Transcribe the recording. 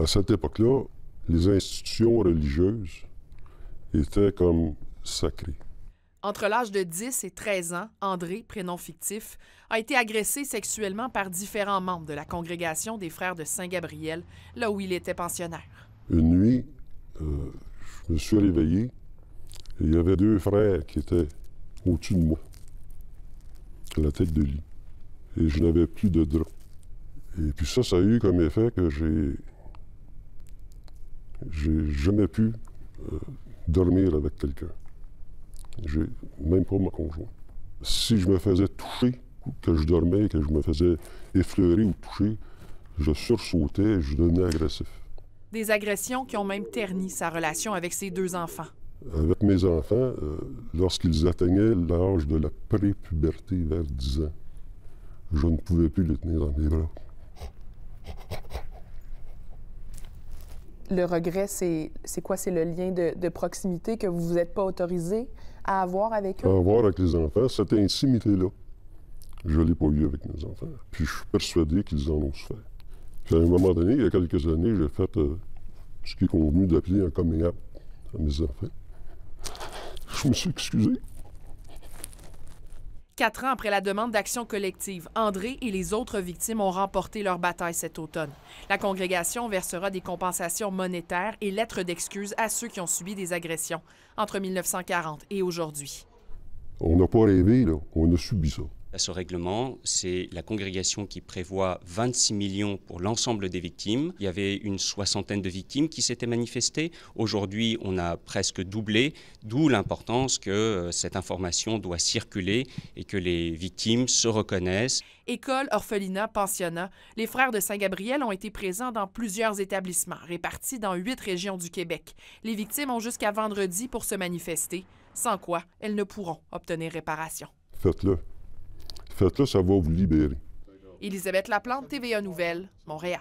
À cette époque-là, les institutions religieuses étaient comme sacrées. Entre l'âge de 10 et 13 ans, André, prénom fictif, a été agressé sexuellement par différents membres de la congrégation des Frères de Saint-Gabriel, là où il était pensionnaire. Une nuit, euh, je me suis réveillé et il y avait deux frères qui étaient au-dessus de moi, à la tête de lit. Et je n'avais plus de drap. Et puis ça, ça a eu comme effet que j'ai j'ai jamais pu euh, dormir avec quelqu'un. Même pas ma conjointe. Si je me faisais toucher, que je dormais, que je me faisais effleurer ou toucher, je sursautais, je devenais agressif. Des agressions qui ont même terni sa relation avec ses deux enfants. Avec mes enfants, euh, lorsqu'ils atteignaient l'âge de la prépuberté vers 10 ans, je ne pouvais plus les tenir dans mes bras. le regret, c'est quoi? C'est le lien de, proximité que vous n'êtes pas autorisé à avoir avec eux? À avoir avec les enfants, cette intimité-là, je ne l'ai pas eu avec mes enfants. Puis je suis persuadé qu'ils en ont souffert. Puis à un moment donné, il y a quelques années, j'ai fait euh, ce qui est convenu d'appeler un coming à mes enfants. Je me suis excusé. Quatre ans après la demande d'action collective, André et les autres victimes ont remporté leur bataille cet automne. La congrégation versera des compensations monétaires et lettres d'excuses à ceux qui ont subi des agressions entre 1940 et aujourd'hui. On n'a pas rêvé, là. on a subi ça. À ce règlement, c'est la congrégation qui prévoit 26 millions pour l'ensemble des victimes. Il y avait une soixantaine de victimes qui s'étaient manifestées. Aujourd'hui, on a presque doublé, d'où l'importance que euh, cette information doit circuler et que les victimes se reconnaissent. École, orphelinat, pensionnat, les frères de Saint-Gabriel ont été présents dans plusieurs établissements, répartis dans huit régions du Québec. Les victimes ont jusqu'à vendredi pour se manifester, sans quoi elles ne pourront obtenir réparation. Faites-le faites-le, ça va vous libérer. Elisabeth Laplante, TVA Nouvelle, Montréal.